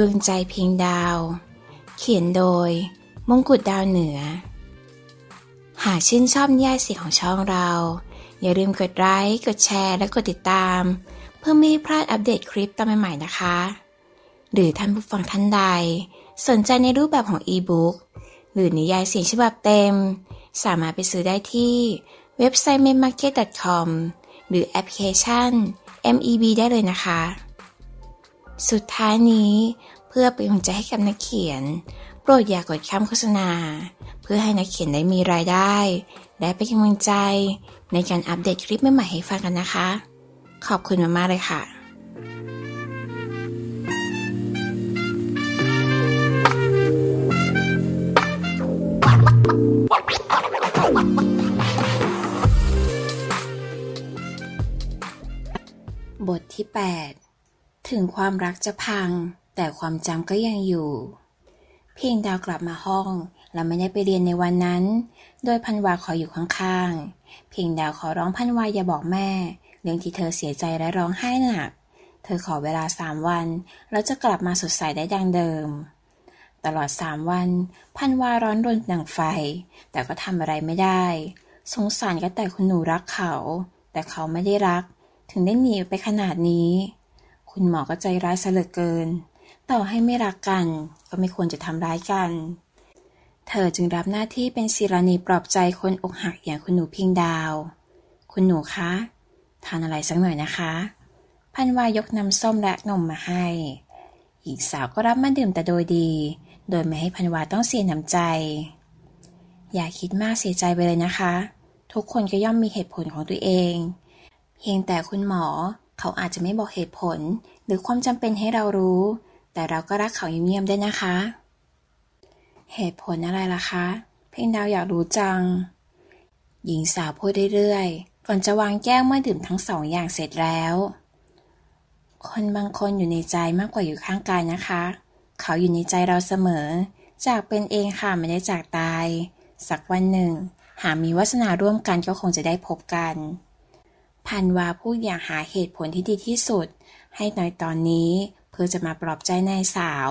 ดวงใจเพียงดาว เขียนโดยมงกุฎดาวเหนือ หากชื่นชอบนิยายเสียงของช่องเรา อย่าลืมกดไลค์กดแชร์ และกดติดตาม เพื่อไม่ให้พลาดอัปเดตคลิปตอนใหม่ ๆ นะคะ หรือท่านผู้ฟังท่านใดสนใจในรูปแบบของอีบุ๊กหรือนิยายเสียงฉบับเต็ม สามารถไปซื้อได้ที่เว็บไซต์ m e m a r k e t c o m หรือแอปพลิเคชัน MEB ได้เลยนะคะสุดท้ายนี้เพื่อเป็นกำลังใจให้กับนักเขียน โปรดอย่ากกดข้ามโฆษณา เพื่อให้นักเขียนได้มีรายได้ และเป็นกำลังใจในการอัปเดตคลิปใหม่ให้ฟังกันนะคะ ขอบคุณมากๆเลยค่ะ บทที่ 8ถึงความรักจะพัง แต่ความจำก็ยังอยู่ เพียงดาวกลับมาห้องและไม่ได้ไปเรียนในวันนั้น โดยพันวาขออยู่ข้างๆ เพียงดาวขอร้องพันวาอย่าบอกแม่เรื่องที่เธอเสียใจและร้องไห้หนัก เธอขอเวลาสามวันแล้วจะกลับมาสดใสได้ดังเดิม ตลอดสามวัน พันวาร้อนรนหนังไฟ แต่ก็ทำอะไรไม่ได้สงสารก็แต่คุณหนูรักเขา แต่เขาไม่ได้รัก ถึงได้หนีไปขนาดนี้คุณหมอก็ใจร้ายเสลือเกินต่อให้ไม่รักกันก็ไม่ควรจะทำร้ายกัน เธอจึงรับหน้าที่เป็นศิรานีปลอบใจคนอกหักอย่างคุณหนูพิงดาว คุณหนูคะ ทานอะไรสักหน่อยนะคะ พันวายกน้ำส้มและนมมาให้ หญิงสาวก็รับมาดื่มแต่โดยดี โดยไม่ให้พันวาต้องเสียน้ำใจ อย่าคิดมากเสียใจไปเลยนะคะ ทุกคนก็ย่อมมีเหตุผลของตัวเอง เพียงแต่คุณหมอเขาอาจจะไม่บอกเหตุผล หรือความจำเป็นให้เรารู้ แต่เราก็รักเขาเงียบๆได้นะคะ เหตุผลอะไรล่ะคะ เพ่งดาวอยากรู้จัง หญิงสาวพูดเรื่อยๆก่อนจะวางแก้วเมื่อดื่มทั้งสองอย่างเสร็จแล้ว คนบางคนอยู่ในใจมากกว่าอยู่ข้างกายนะคะ เขาอยู่ในใจเราเสมอ จากเป็นเองค่ะไม่ได้จากตาย สักวันหนึ่ง หากมีวาสนาร่วมกันก็คงจะได้พบกันธันวาพูดอย่างหาเหตุผลที่ดีที่สุด ให้หน่อยตอนนี้เพื่อจะมาปลอบใจนายสาว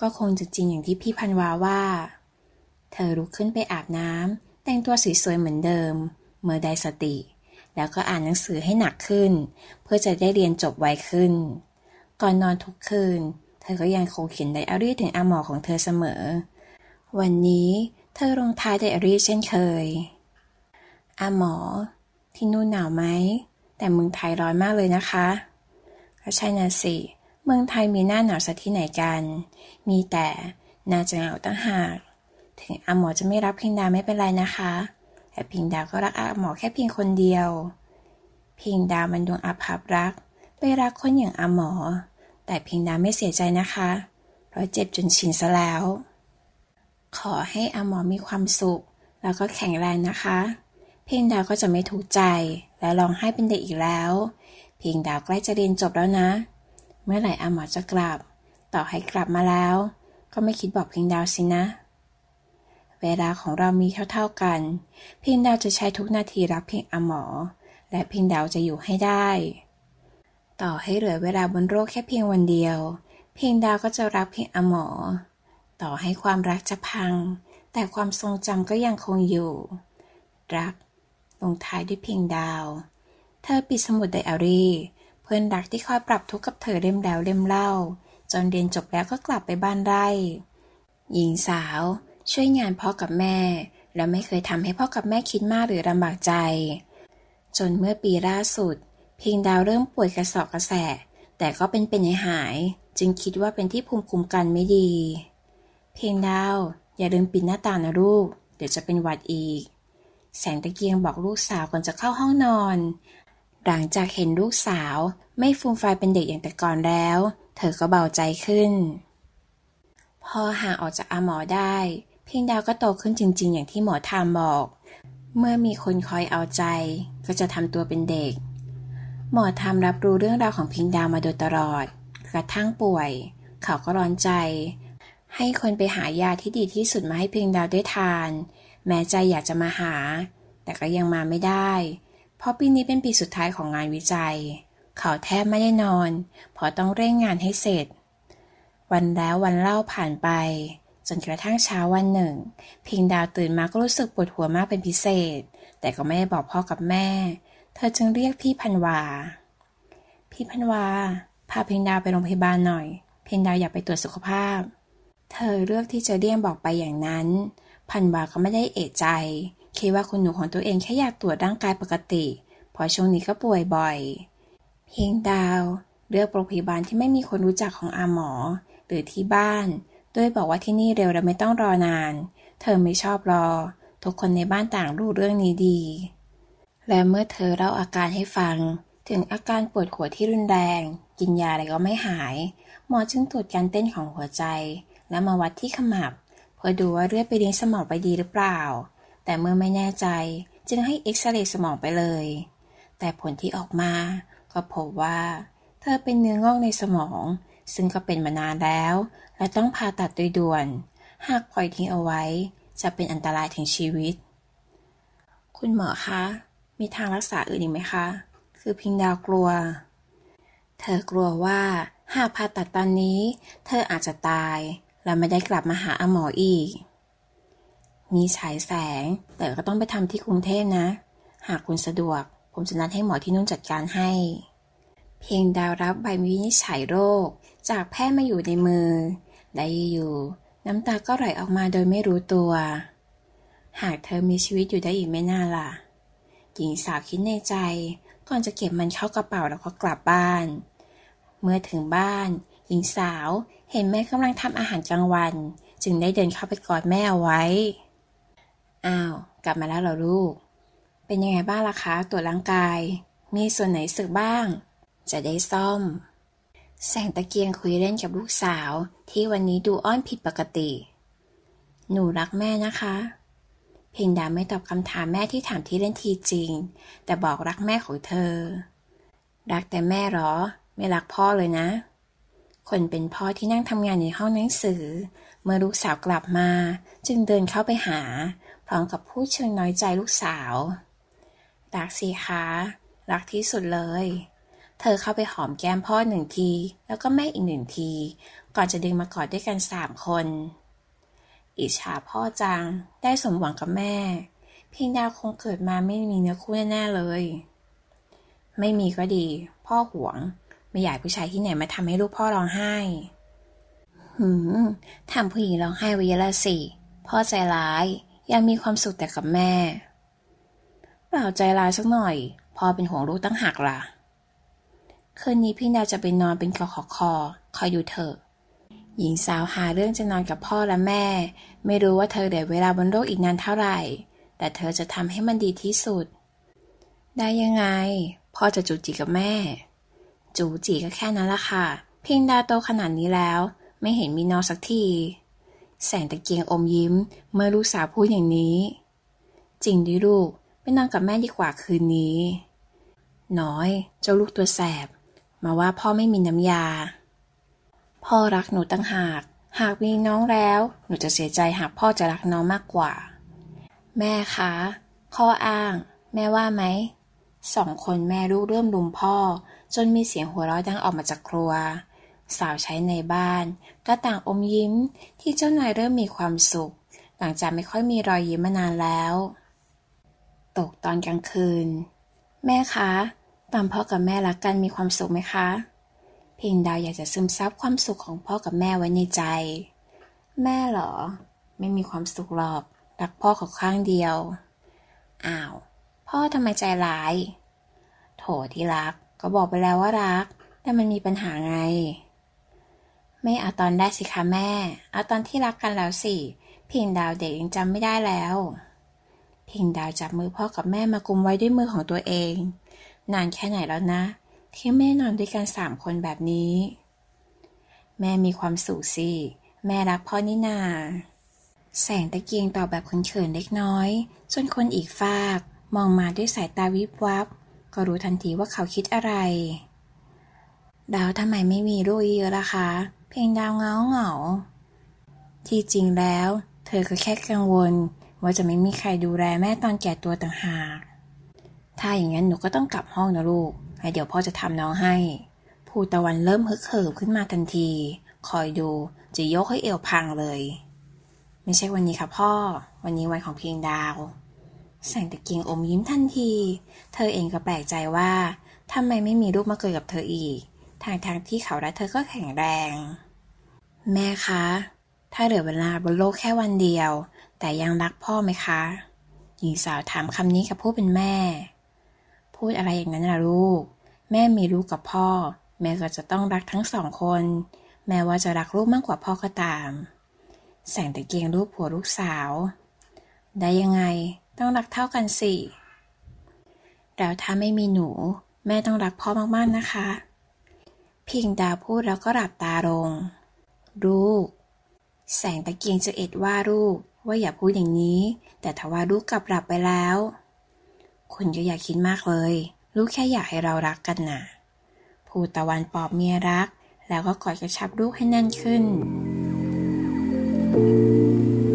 ก็คงจะจริงอย่างที่พี่พันวาว่า เธอลุกขึ้นไปอาบน้ำแต่งตัวสวยๆเหมือนเดิม เมื่อได้สติ แล้วก็อ่านหนังสือให้หนักขึ้น เพื่อจะได้เรียนจบไวขึ้น ก่อนนอนทุกคืน เธอก็ยังคงเขียนไดอารี่ถึงอาหมอของเธอเสมอ วันนี้ เธอลงท้ายไดอารี่เช่นเคย อาหมอที่นู่นหนาวไหมแต่เมืองไทยร้อนมากเลยนะคะก็ใช่นะสิเมืองไทยมีหน้าหนาวสักที่ไหนกัน มีแต่น่าจะหนาวตั้งหากถึงอาหมอจะไม่รับพิงดาไม่เป็นไรนะคะแต่พิงดาก็รักอาหมอแค่เพียงคนเดียวพิงดามันดวงอาภัพรักไปรักคนอย่างอาหมอ แต่พิงดาไม่เสียใจนะคะเพราะเจ็บจนชินซะแล้ว ขอให้อาหมอมีความสุข แล้วก็แข็งแรงนะคะเพียงดาวก็จะไม่ทุกข์ใจและร้องไห้เป็นเด็กอีกแล้ว เพียงดาวใกล้จะเรียนจบแล้วนะ เมื่อไหร่อาหมอจะกลับ ต่อให้กลับมาแล้ว ก็ไม่คิดบอกเพียงดาวสินะ เวลาของเรามีเท่าๆกัน เพียงดาวจะใช้ทุกนาทีรักเพียงอาหมอ และเพียงดาวจะอยู่ให้ได้ ต่อให้เหลือเวลาบนโลกแค่เพียงวันเดียว เพียงดาวก็จะรักเพียงอาหมอ ต่อให้ความรักจะพัง แต่ความทรงจำก็ยังคงอยู่ รักลงท้ายด้วยเพียงดาว เธอปิดสมุดไดอารี่ เพื่อนรักที่คอยปรับทุกข์กับเธอเล่มแล้วเล่มเล่า จนเรียนจบแล้วก็กลับไปบ้านไร่ หญิงสาวช่วยงานพ่อกับแม่และไม่เคยทำให้พ่อกับแม่คิดมากหรือลำบากใจ จนเมื่อปีล่าสุด เพียงดาวเริ่มป่วยกระสอบกระแสะแต่ก็เป็นเป็นหาย จึงคิดว่าเป็นที่ภูมิคุ้มกันไม่ดี เพียงดาวอย่าลืมปิดหน้าต่างนะลูกเดี๋ยวจะเป็นหวัดอีกแสงตะเกียงบอกลูกสาวก่อนจะเข้าห้องนอน หลังจากเห็นลูกสาวไม่ฟูมฟายเป็นเด็กอย่างแต่ก่อนแล้ว เธอก็เบาใจขึ้น พอห่างออกจากอาหมอได้ พิงดาวก็โตขึ้นจริง ๆ อย่างที่หมอทามบอก เมื่อมีคนคอยเอาใจ ก็จะทำตัวเป็นเด็ก หมอทามรับรู้เรื่องราวของพิงดาวมาโดยตลอด กระทั่งป่วย เขาก็ร้อนใจ ให้คนไปหายาที่ดีที่สุดมาให้พิงดาวได้ทานแม้ใจอยากจะมาหา แต่ก็ยังมาไม่ได้ เพราะปีนี้เป็นปีสุดท้ายของงานวิจัยเขาแทบไม่ได้นอนเพราะต้องเร่งงานให้เสร็จ วันแล้ววันเล่าผ่านไป จนกระทั่งเช้าวันหนึ่งพิงดาวตื่นมาก็รู้สึกปวดหัวมากเป็นพิเศษ แต่ก็ไม่ได้บอกพ่อกับแม่ เธอจึงเรียกพี่พันวา พี่พันวา พาพิงดาวไปโรงพยาบาลหน่อยพิงดาวอยากไปตรวจสุขภาพ เธอเลือกที่จะเลี่ยงบอกไปอย่างนั้นพันวาก็ไม่ได้เอะใจคิดว่าคุณหนูของตัวเองแค่อยากตรวจร่างกายปกติ พอช่วงนี้ก็ป่วยบ่อย เพียงดาวเลือกโรงพยาบาลที่ไม่มีคนรู้จักของอาหมอ หรือที่บ้าน ด้วยบอกว่าที่นี่เร็วและไม่ต้องรอนาน เธอไม่ชอบรอ ทุกคนในบ้านต่างรู้เรื่องนี้ดี และเมื่อเธอเล่าอาการให้ฟัง ถึงอาการปวดหัวที่รุนแรงกินยาอะไรก็ไม่หาย หมอจึงตรวจการเต้นของหัวใจ และมาวัดที่ขมับพื่อดูว่าเลือดไปเลี้ยงสมองไปดีหรือเปล่า แต่เมื่อไม่แน่ใจจึงให้เอ็กซเรย์สมองไปเลย แต่ผลที่ออกมาก็พบว่า เธอเป็นเนื้องอกในสมอง ซึ่งก็เป็นมานานแล้ว และต้องผ่าตัดโดยด่วน หากปล่อยทิ้งเอาไว้ จะเป็นอันตรายถึงชีวิต คุณหมอคะ มีทางรักษาอื่นอีกไหมคะ คือพิงดาวกลัว เธอกลัวว่าหากผ่าตัดตอนนี้ เธออาจจะตายและไม่ได้กลับมาหาอาหมออีก มีฉายแสง แต่ก็ต้องไปทำที่กรุงเทพนะ หากคุณสะดวก ผมจะนัดให้หมอที่นู่นจัดการให้ เพียงดาวรับใบวินิจฉัยโรค จากแพทย์มาอยู่ในมือ ได้อยู่ น้ำตาก็ไหลออกมาโดยไม่รู้ตัว หากเธอมีชีวิตอยู่ได้อีกไม่น่าล่ะ หญิงสาวคิดในใจ ก่อนจะเก็บมันเข้ากระเป๋าแล้วก็กลับบ้าน เมื่อถึงบ้าน หญิงสาวเห็นแม่กำลังทำอาหารกลางวัน จึงได้เดินเข้าไปกอดแม่เอาไว้ อ้าว กลับมาแล้วเหรอลูก เป็นยังไงบ้างล่ะคะตัวร่างกาย มีส่วนไหนสึกบ้าง จะได้ซ่อม แสงตะเกียงคุยเล่นกับลูกสาวที่วันนี้ดูอ้อนผิดปกติ หนูรักแม่นะคะ เพงดาไม่ตอบคำถามแม่ที่ถามที่เล่นทีจริง แต่บอกรักแม่ของเธอ รักแต่แม่หรอไม่รักพ่อเลยนะคนเป็นพ่อที่นั่งทำงานในห้องหนังสือ เมื่อลูกสาวกลับมา จึงเดินเข้าไปหา พร้อมกับพูดเชิงน้อยใจลูกสาวรักสิคะรักที่สุดเลย เธอเข้าไปหอมแก้มพ่อหนึ่งที แล้วก็แม่อีกหนึ่งที ก่อนจะดึงมากอดด้วยกันสามคนอิจฉาพ่อจังได้สมหวังกับแม่ พี่ดาวคงเกิดมาไม่มีเนื้อคู่แน่ๆเลย ไม่มีก็ดี พ่อหวงไม่อยากผู้ชายที่ไหนมาทำให้ลูกพ่อร้องไห้หืมทำผู้หญิงร้องไห้วิเยละสิ พ่อใจร้าย ยังมีความสุขแต่กับแม่เปล่าใจร้ายสักหน่อยพ่อ เป็นห่วงลูกตั้งหักล่ะคืนนี้พี่ดาวจะไปนอนเป็นคอขอคอคอยอยู่เถอะหญิงสาวหาเรื่องจะนอนกับพ่อและแม่ ไม่รู้ว่าเธอเหลือเวลาบนโลกอีกนานเท่าไหร่ แต่เธอจะทำให้มันดีที่สุด ได้ยังไง พ่อจะจูจีกับแม่จูจีก็แค่นั้นละค่ะ พิงดาโตขนาดนี้แล้ว ไม่เห็นมีนอสักทีแสงตะเกียงอมยิ้มเมื่อลูกสาวพูดอย่างนี้ จริงดิลูกไปนอนกับแม่ดีกว่าคืนนี้น้อย เจ้าลูกตัวแสบมาว่าพ่อไม่มีน้ำยา พ่อรักหนูตั้งหาก หากมีน้องแล้ว หนูจะเสียใจหากพ่อจะรักน้องมากกว่า แม่คะข้ออ้าง แม่ว่าไหมสองคนแม่ลูกเริ่มลุมพ่อจนมีเสียงหัวเราะดังออกมาจากครัว สาวใช้ในบ้าน ก็ต่างอมยิ้มที่เจ้านายเริ่มมีความสุขหลังจากไม่ค่อยมีรอยยิ้มมานานแล้ว ตกตอนกลางคืน แม่คะตอนพ่อกับแม่รักกันมีความสุขไหมคะพิงดาวอยากจะซึมซับความสุขของพ่อกับแม่ไว้ในใจ แม่เหรอ ไม่มีความสุขหรอกรักพ่อขอข้างเดียวอ้าวพ่อทำไมใจร้าย โถที่รัก ก็บอกไปแล้วว่ารัก แต่มันมีปัญหาไง ไม่เอาตอนได้สิคะแม่เอาตอนที่รักกันแล้วสิพิงดาวเด็กยังจำไม่ได้แล้ว พิงดาวจับมือพ่อกับแม่มากุมไว้ด้วยมือของตัวเอง นานแค่ไหนแล้วนะ ที่แม่นอนด้วยกันสามคนแบบนี้ แม่มีความสุขสิ แม่รักพ่อนี่นา แสงตะเกียงตอบแบบเขินๆเล็กน้อยส่วนคนอีกฝากมองมาด้วยสายตาวิบวับก็รู้ทันทีว่าเขาคิดอะไร ดาวทำไมไม่มีลูกเยอะล่ะคะ เพียงดาวเงาเหงา ที่จริงแล้วเธอก็แค่กังวล ว่าจะไม่มีใครดูแลแม่ตอนแก่ตัวต่างหากถ้าอย่างนั้นหนูก็ต้องกลับห้องนะลูกแลเดี๋ยวพ่อจะทำน้องให้ภูตะวันเริ่มฮึกเหิมขึ้นมาทันทีคอยดูจะยกให้เอวพังเลย ไม่ใช่วันนี้ค่ะพ่อวันนี้วันของเพียงดาวแสงตะกิงอมยิ้มทันที เธอเองก็แปลกใจว่าทำไมไม่มีลูกมาเกิดกับเธออีก ทางทางที่เขาและเธอก็แข็งแรง แม่คะ ถ้าเหลือเวลาบนโลกแค่วันเดียว แต่ยังรักพ่อไหมคะ หญิงสาวถามคำนี้กับผู้เป็นแม่ พูดอะไรอย่างนั้นล่ะลูก แม่มีลูกกับพ่อ แม่ก็จะต้องรักทั้งสองคน แม้ว่าจะรักลูกมากกว่าพ่อก็ตาม แสงตะเกียงรูปผัวลูกสาว ได้ยังไงต้องรักเท่ากันสิแล้วถ้าไม่มีหนู แม่ต้องรักพ่อมากๆนะคะ พิงดาพูดแล้วก็หลับตาลง ลูก แสงตะเกียงจะเอ็ดว่าลูก ว่าอย่าพูดอย่างนี้ แต่ทว่าลูกกลับหลับไปแล้ว คุณจะอยากคิดมากเลย ลูกแค่อยากให้เรารักกันนะ่ะ ภูตะวันปอบเมียรัก แล้วก็กอดกระชับลูกให้แน่นขึ้น thank you